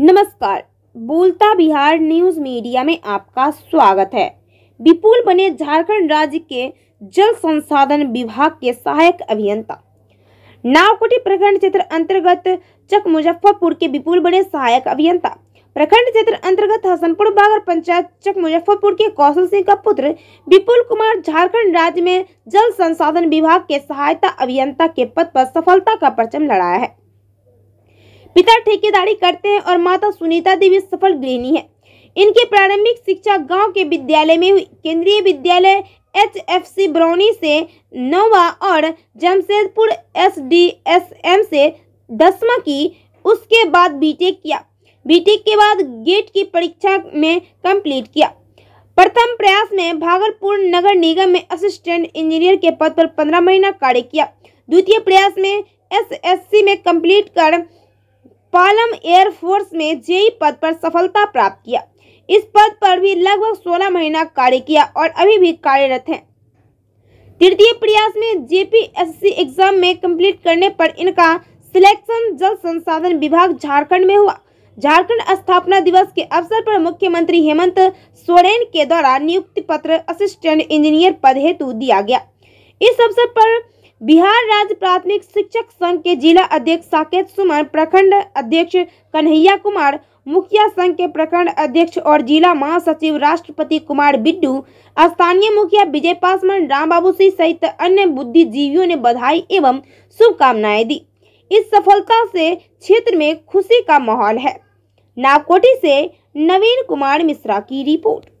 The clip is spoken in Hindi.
नमस्कार बोलता बिहार न्यूज मीडिया में आपका स्वागत है विपुल बने झारखंड राज्य के जल संसाधन विभाग के सहायक अभियंता नावकोटी प्रखंड क्षेत्र अंतर्गत चक मुजफ्फरपुर के विपुल बने सहायक अभियंता प्रखंड क्षेत्र अंतर्गत हसनपुर बागर पंचायत चक मुजफ्फरपुर के कौशल सिंह का पुत्र विपुल कुमार झारखंड राज्य में जल संसाधन विभाग के सहायता अभियंता के पद पर सफलता का परचम लड़ाया है पिता ठेकेदारी करते हैं और माता सुनीता देवी सफल गृहिणी है इनकी प्रारंभिक शिक्षा गांव के विद्यालय में हुई केंद्रीय विद्यालय एच एफ सी बरौनी से नौवा और Jamshedpur S D S M से दसवा की उसके बाद बीटेक किया बीटेक के बाद गेट की परीक्षा में कंप्लीट किया प्रथम प्रयास में भागलपुर नगर निगम में असिस्टेंट इंजीनियर के पद पर पंद्रह महीना कार्य किया द्वितीय प्रयास में एस एस सी में कंप्लीट कर पालम एयरफोर्स में जेई पद पर सफलता प्राप्त किया इस पद पर भी लगभग 16 महीना कार्य किया और अभी भी कार्यरत हैं तृतीय प्रयास में जेपीएससी एग्जाम में कंप्लीट करने पर इनका सिलेक्शन जल संसाधन विभाग झारखंड में हुआ झारखंड स्थापना दिवस के अवसर पर मुख्यमंत्री हेमंत सोरेन के द्वारा नियुक्ति पत्र असिस्टेंट इंजीनियर पद हेतु दिया गया इस अवसर पर बिहार राज्य प्राथमिक शिक्षक संघ के जिला अध्यक्ष साकेत सुमन प्रखंड अध्यक्ष कन्हैया कुमार मुखिया संघ के प्रखंड अध्यक्ष और जिला महासचिव राष्ट्रपति कुमार बिड्डू स्थानीय मुखिया विजय पासवान राम बाबू सिंह सहित अन्य बुद्धिजीवियों ने बधाई एवं शुभकामनाएं दी इस सफलता से क्षेत्र में खुशी का माहौल है नावकोटी से नवीन कुमार मिश्रा की रिपोर्ट